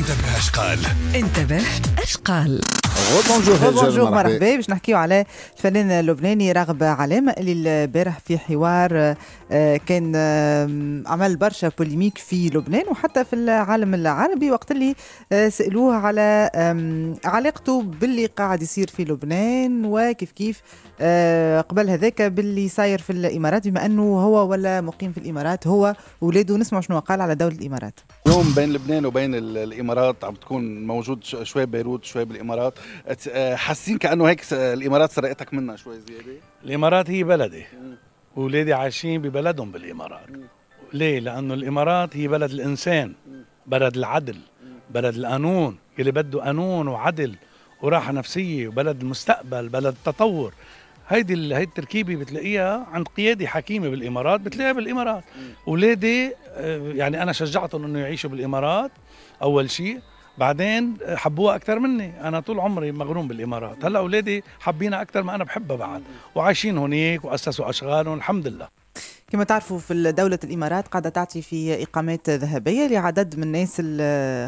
انتبه أشقال انتبه أشقال بونجور بونجور مرحبا باش نحكيو على الفنان اللبناني رغب علامة اللي البارح في حوار آه، كان عمل برشا بوليميك في لبنان وحتى في العالم العربي وقت اللي آه، سألوه على علاقته باللي قاعد يصير في لبنان وكيف كيف آه، قبل هذاك باللي صاير في الامارات بما انه هو ولا مقيم في الامارات هو ولاده نسمع شنو قال على دوله الامارات اليوم بين لبنان وبين الامارات عم تكون موجود شوي بيروت شوي بالامارات آه، حاسين كانه هيك الامارات سرقتك منها شوي زياده الامارات هي بلدي اولادي عايشين ببلدهم بالامارات ليه لانه الامارات هي بلد الانسان بلد العدل بلد القانون يلي بده قانون وعدل وراحه نفسيه وبلد المستقبل بلد التطور هيدي هي التركيبه بتلاقيها عند قياده حكيمه بالامارات بتلاقيها بالامارات اولادي آه، يعني انا شجعتهم انه يعيشوا بالامارات اول شيء بعدين حبوها اكثر مني انا طول عمري مغروم بالامارات هلا اولادي حابينها اكثر ما انا بحبها بعد وعايشين هناك واسسوا اشغالهم الحمد لله كما تعرفوا في دولة الإمارات قاعدة تعطي في إقامات ذهبية لعدد من الناس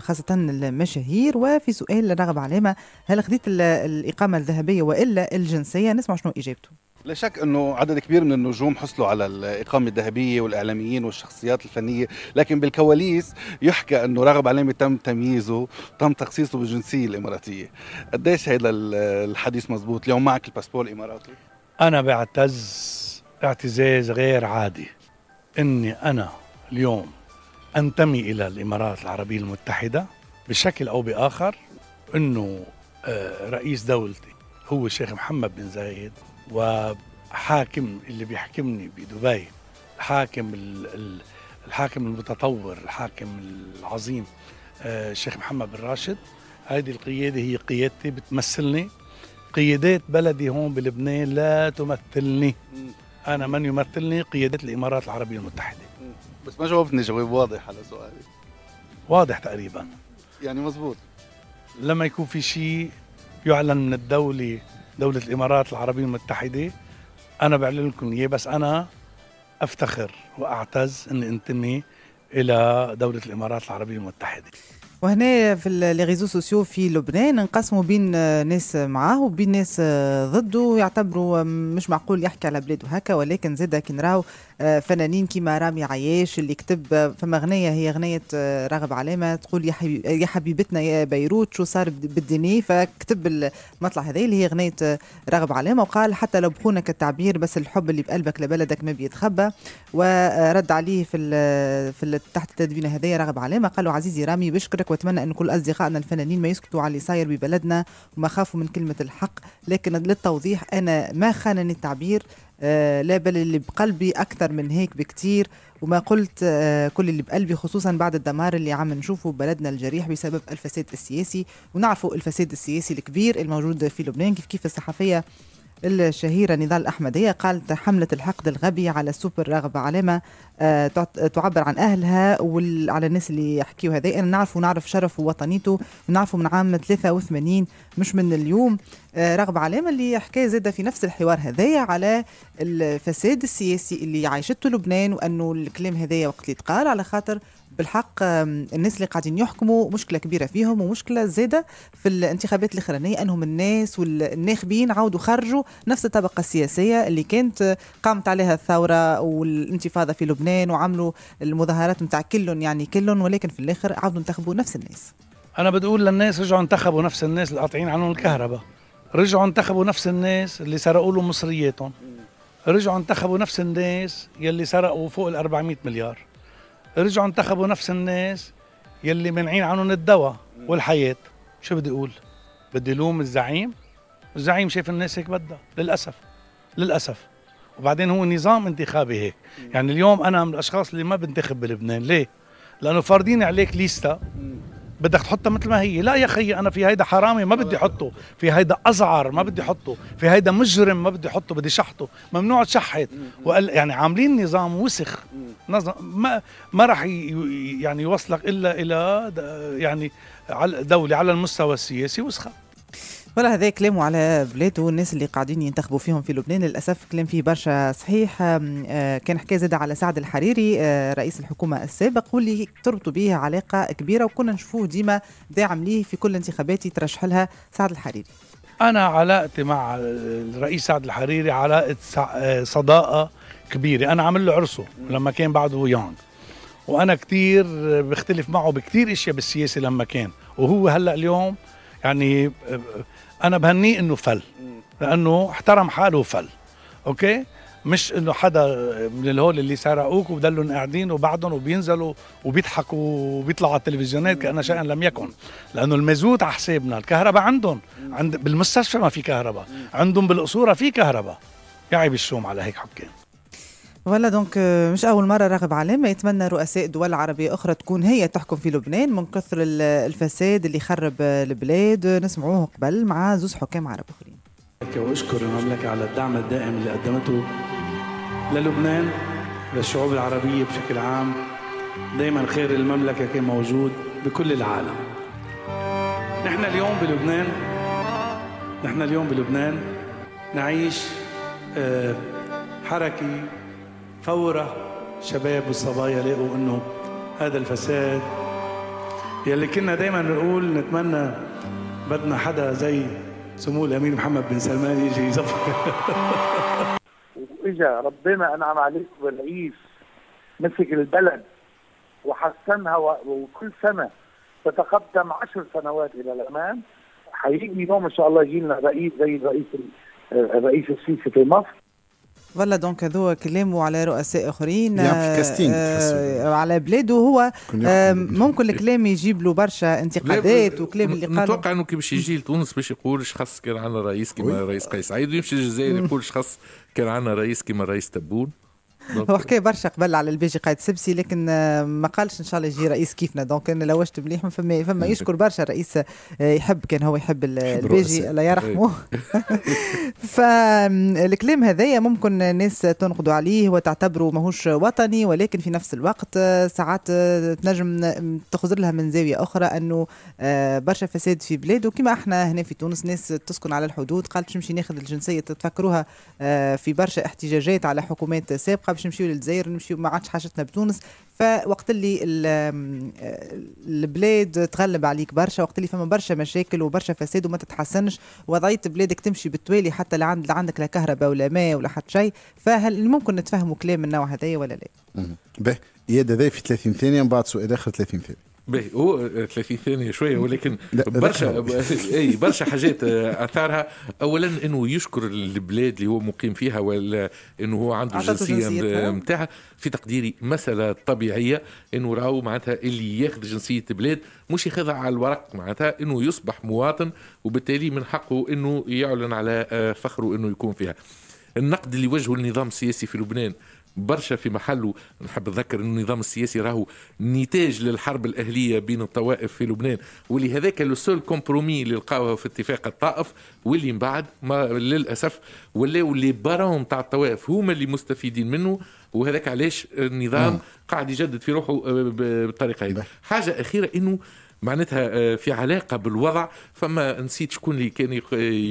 خاصة المشاهير وفي سؤال رغب علامة هل خذيت الإقامة الذهبية وإلا الجنسية نسمع شنو إجابته لا شك انه عدد كبير من النجوم حصلوا على الاقامه الذهبيه والاعلاميين والشخصيات الفنيه، لكن بالكواليس يحكى انه راغب علامه تم تمييزه، تم تخصيصه بالجنسيه الاماراتيه. قديش هذا الحديث مزبوط اليوم معك الباسبور الاماراتي؟ انا بعتز اعتزاز غير عادي اني انا اليوم انتمي الى الامارات العربيه المتحده بشكل او باخر انه آه، رئيس دولتي هو الشيخ محمد بن زايد وحاكم اللي بيحكمني بدبي حاكم الحاكم المتطور الحاكم العظيم آه، الشيخ محمد بن راشد هذه القيادة هي قيادتي بتمثلني قيادات بلدي هون بلبنان لا تمثلني أنا من يمثلني قيادات الإمارات العربية المتحدة بس ما جاوبتني جواب واضح على سؤالي واضح تقريبا يعني مزبوط لما يكون في شيء يعلن من الدولة دولة الإمارات العربية المتحدة أنا بعلن لكم إياه بس أنا أفتخر وأعتز أني أنتمي إلى دولة الإمارات العربية المتحدة وهنا في لي ريزو سوسيو في لبنان انقسموا بين ناس معاه وبين ناس ضده يعتبروا مش معقول يحكي على بلاده هكا ولكن زاد كي نراو فنانين كيما رامي عياش اللي كتب فما غنية هي غنية آه، راغب علامة تقول يا حبيبتنا يا بيروت شو صار بالدنيا فكتب المطلع هذا اللي هي غنية آه، راغب علامة وقال حتى لو بخونك التعبير بس الحب اللي بقلبك لبلدك ما بيتخبى ورد عليه في في تحت التدوينة هذايا راغب علامة قالوا عزيزي رامي بشكرك واتمنى ان كل اصدقائنا الفنانين ما يسكتوا على اللي صاير ببلدنا وما خافوا من كلمة الحق لكن للتوضيح انا ما خانني التعبير آه، لا بل اللي بقلبي أكثر من هيك بكتير وما قلت آه، كل اللي بقلبي خصوصا بعد الدمار اللي عم نشوفه ببلدنا الجريح بسبب الفساد السياسي ونعرفوا الفساد السياسي الكبير الموجود في لبنان كيف كيف الصحفية الشهيرة نضال هي قالت حملة الحقد الغبي على السوبر رغبة علامة آه، تعبر عن أهلها وعلى الناس اللي يحكيوا هذا أنا نعرف ونعرف شرف ووطنيته نعرفه من عام 83 مش من اليوم آه، رغبة علامة اللي حكاية زادة في نفس الحوار هذايا على الفساد السياسي اللي عايشته لبنان وأنه الكلام هذايا وقت اللي تقال على خاطر بالحق الناس اللي قاعدين يحكموا مشكله كبيره فيهم ومشكله زاده في الانتخابات الاخرانيه انهم الناس والناخبين عاودوا خرجوا نفس الطبقه السياسيه اللي كانت قامت عليها الثوره والانتفاضه في لبنان وعملوا المظاهرات نتاع كلهم يعني كلهم ولكن في الاخر عاودوا انتخبوا نفس الناس انا اقول للناس رجعوا انتخبوا نفس الناس اللي قاطعين عنهم الكهرباء رجعوا انتخبوا نفس الناس اللي سرقوا لهم مصرياتهم رجعوا انتخبوا نفس الناس يلي سرقوا فوق ال 400 مليار رجعوا انتخبوا نفس الناس يلي منعين عنهم الدواء والحياه شو بدي اقول بدي لوم الزعيم الزعيم شايف الناس هيك بدها للاسف للاسف وبعدين هو نظام انتخابي هيك يعني اليوم انا من الاشخاص اللي ما بنتخب بلبنان ليه لانه فارضين عليك ليستا بدك تحطها مثل ما هي لا يا خيي انا في هيدا حرامي ما بدي احطه في هيدا ازعر ما بدي احطه في هيدا مجرم ما بدي احطه بدي شحطه ممنوع تشحط وقال يعني عاملين نظام وسخ نظام ما ما راح يعني يوصلك الا الى يعني دوله على المستوى السياسي وسخه ولا هذا كلام على بلاده والناس اللي قاعدين ينتخبوا فيهم في لبنان للاسف كلام فيه برشا صحيح آه، كان حكايه زاد على سعد الحريري آه، رئيس الحكومه السابق واللي تربطوا به علاقه كبيره وكنا نشوفوه ديما داعم ليه في كل انتخابات يترشح لها سعد الحريري انا علاقتي مع الرئيس سعد الحريري علاقه آه، صداقه كبيره انا عامل له عرسه لما كان بعده يونغ وانا كثير بختلف معه بكثير اشياء بالسياسه لما كان وهو هلا اليوم يعني آه، آه، انا بهنيه انه فل لانه احترم حاله وفل اوكي مش انه حدا من الهول اللي سرقوك وبدلهم قاعدين وبعدهم وبينزلوا وبيضحكوا وبيطلعوا على التلفزيونات كان شيئا لم يكن لانه المازوت على حسابنا الكهرباء عندهم عند بالمستشفى ما في كهرباء عندهم بالقصوره في كهرباء يعيب الشوم على هيك حكام ولا دونك آه، مش اول مره راغب علامه يتمنى رؤساء دول عربيه اخرى تكون هي تحكم في لبنان من كثر الفساد اللي خرب البلاد نسمعوه قبل مع زوز حكام عرب اخرين واشكر المملكه على الدعم الدائم اللي قدمته للبنان للشعوب العربيه بشكل عام دائما خير المملكه كان موجود بكل العالم نحن اليوم بلبنان نحن اليوم بلبنان نعيش آه، حركه فورة شباب والصبايا لقوا أنه هذا الفساد يلي كنا دايما نقول نتمنى بدنا حدا زي سمو الامير محمد بن سلمان يجي يظبط واجا ربنا انعم عليك بالعيش مسك البلد وحسنها وكل سنه تتقدم عشر سنوات الى الامام هيجي يوم ان شاء الله يجي لنا رئيس زي الرئيس الرئيس السيسي في مصر فوالا دونك هذو كلامه على رؤساء اخرين آه،, آه على بلاده هو آه ممكن الكلام يجيب له برشا انتقادات وكلام اللي قاله نتوقع انه كي باش يجي لتونس باش يقول شخص كان عندنا رئيس كيما الرئيس قيس سعيد ويمشي للجزائر يقول شخص كان عندنا رئيس كيما الرئيس تبون هو حكاية برشا قبل على البيجي قاعد سبسي لكن آه، ما قالش ان شاء الله يجي رئيس كيفنا دونك انا لوشت مليح فما فما يشكر برشا رئيس آه، يحب كان هو يحب البيجي الله يرحمه إيه. فالكلام هذايا ممكن الناس تنقدوا عليه وتعتبره ماهوش وطني ولكن في نفس الوقت آه، ساعات تنجم تخزر لها من زاويه اخرى انه برشا فساد في بلاده كما احنا هنا في تونس ناس تسكن على الحدود قالت نمشي ناخذ الجنسيه تفكروها في برشا احتجاجات على حكومات سابقه حابش نمشيو للجزائر نمشيو ما عادش حاجتنا بتونس فوقت اللي آه، البلاد تغلب عليك برشا وقت اللي فما برشا مشاكل وبرشا فساد وما تتحسنش وضعيه بلادك تمشي بالتوالي حتى لا عند عندك لا كهرباء ولا ماء ولا حتى شيء فهل ممكن نتفهموا كلام من النوع هذايا ولا لا؟ باهي يا هذا في 30 ثانيه من بعد سؤال اخر 30 ثانيه باهي هو 30 ثانيه شويه ولكن برشا اي برشا حاجات آه، اثارها اولا انه يشكر البلاد اللي هو مقيم فيها ولا انه هو عنده جنسيه نتاعها في تقديري مساله طبيعيه انه راهو معناتها اللي ياخذ جنسيه بلاد مش ياخذها على الورق معناتها انه يصبح مواطن وبالتالي من حقه انه يعلن على آه، فخره انه يكون فيها النقد اللي وجهه النظام السياسي في لبنان برشا في محله نحب نذكر ان النظام السياسي راهو نتاج للحرب الاهليه بين الطوائف في لبنان واللي هذاك لو سول كومبرومي اللي لقاوه في اتفاق الطائف واللي من بعد ما للاسف ولاو لي بارون تاع الطوائف هما اللي مستفيدين منه وهذاك علاش النظام قاعد يجدد في روحه آه، بالطريقه هذه حاجه اخيره انه معناتها آه، في علاقه بالوضع فما نسيت شكون اللي كان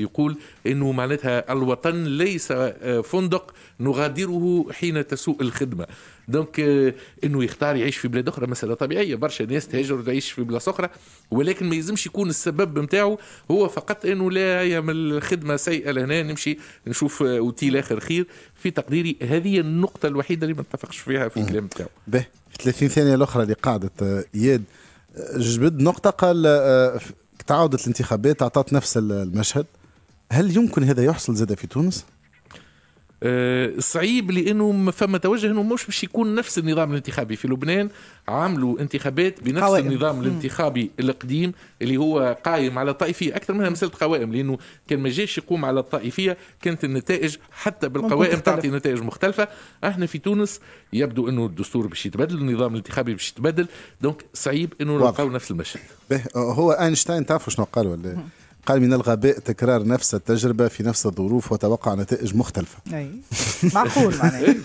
يقول انه معناتها الوطن ليس آه، فندق نغادره حين تسوء الخدمه دونك آه، انه يختار يعيش في بلاد اخرى مساله طبيعيه برشا ناس تهاجر وتعيش في بلاصه اخرى ولكن ما يلزمش يكون السبب نتاعو هو فقط انه لا يا من الخدمه سيئه لهنا نمشي نشوف اوتيل اخر خير في تقديري هذه النقطه الوحيده اللي ما نتفقش فيها في الكلام نتاعو. به 30 ثانيه الاخرى اللي قعدت اياد جبد نقطة قال آه، آه، تعاودت الانتخابات أعطت نفس المشهد هل يمكن هذا يحصل زاد في تونس؟ آه، صعيب لانه فما توجه انه مش باش يكون نفس النظام الانتخابي في لبنان عملوا انتخابات بنفس قوائم. النظام الانتخابي القديم اللي هو قائم على الطائفيه اكثر منها مساله قوائم لانه كان ما جاش يقوم على الطائفيه كانت النتائج حتى بالقوائم تعطي نتائج مختلفه احنا في تونس يبدو انه الدستور باش يتبدل النظام الانتخابي باش يتبدل دونك صعيب انه نلقاو نفس المشهد هو اينشتاين تعرفوا شنو قال ولا قال من الغباء تكرار نفس التجربة في نفس الظروف وتوقع نتائج مختلفة أي معقول معناها إيه.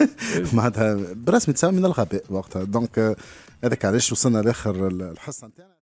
معناتها برسمي تسمى من الغباء وقتها دونك هذاك علاش وصلنا لاخر الحصة نتاعنا